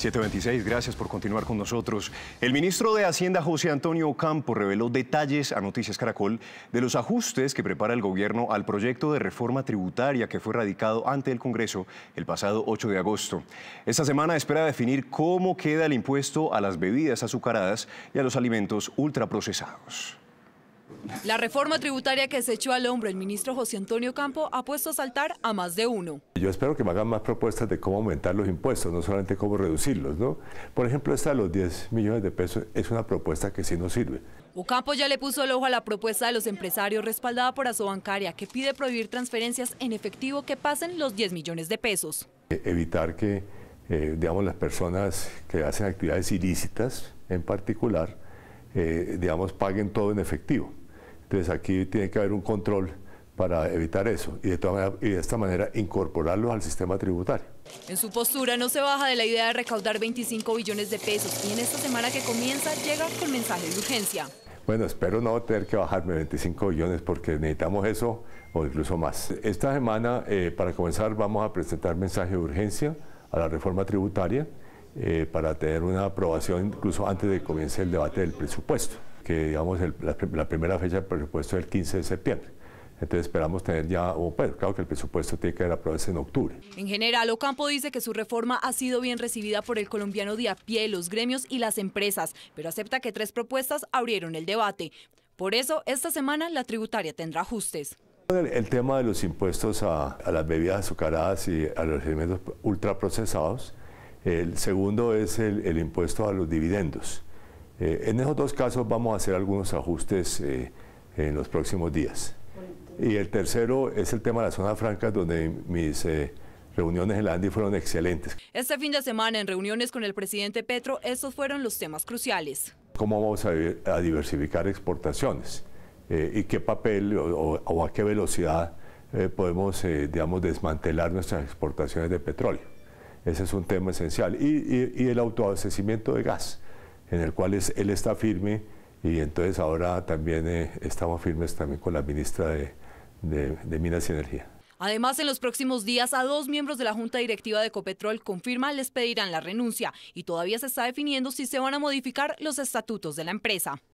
726, gracias por continuar con nosotros. El ministro de Hacienda, José Antonio Campo, reveló detalles a Noticias Caracol de los ajustes que prepara el gobierno al proyecto de reforma tributaria que fue radicado ante el Congreso el pasado 8 de agosto. Esta semana espera definir cómo queda el impuesto a las bebidas azucaradas y a los alimentos ultraprocesados. La reforma tributaria que se echó al hombro el ministro José Antonio Campo ha puesto a saltar a más de uno. Yo espero que me hagan más propuestas de cómo aumentar los impuestos, no solamente cómo reducirlos. ¿no? Por ejemplo, esta de los 10 millones de pesos es una propuesta que sí nos sirve. Ocampo ya le puso el ojo a la propuesta de los empresarios respaldada por Asobancaria, que pide prohibir transferencias en efectivo que pasen los 10 millones de pesos. Eh, evitar que eh, digamos, las personas que hacen actividades ilícitas en particular, eh, digamos, paguen todo en efectivo. Entonces aquí tiene que haber un control para evitar eso y de, esta manera incorporarlos al sistema tributario. En su postura no se baja de la idea de recaudar 25 billones de pesos y en esta semana que comienza llega con mensaje de urgencia. Bueno, espero no tener que bajarme 25 billones porque necesitamos eso o incluso más. Esta semana, eh, para comenzar, vamos a presentar mensaje de urgencia a la reforma tributaria. Eh, para tener una aprobación incluso antes de que comience el debate del presupuesto, que digamos la, primera fecha del presupuesto es el 15 de septiembre. Entonces esperamos tener ya, claro que el presupuesto tiene que haber aprobado en octubre. En general, Ocampo dice que su reforma ha sido bien recibida por el colombiano de a pie, los gremios y las empresas, pero acepta que tres propuestas abrieron el debate. Por eso, esta semana la tributaria tendrá ajustes. El, tema de los impuestos a, a las bebidas azucaradas y a los alimentos ultraprocesados, el segundo es el, impuesto a los dividendos. Eh, en esos dos casos vamos a hacer algunos ajustes eh, en los próximos días. Y el tercero es el tema de la zona franca, donde mis eh, reuniones en la ANDI fueron excelentes. Este fin de semana, en reuniones con el presidente Petro, estos fueron los temas cruciales. ¿Cómo vamos a, diversificar exportaciones? ¿Y qué papel o, o a qué velocidad podemos, digamos, desmantelar nuestras exportaciones de petróleo? Ese es un tema esencial. Y, el autoabastecimiento de gas, en el cual él está firme y entonces ahora también eh, estamos firmes también con la ministra de, Minas y Energía. Además, en los próximos días a dos miembros de la Junta Directiva de Copetrol confirma les pedirán la renuncia y todavía se está definiendo si se van a modificar los estatutos de la empresa.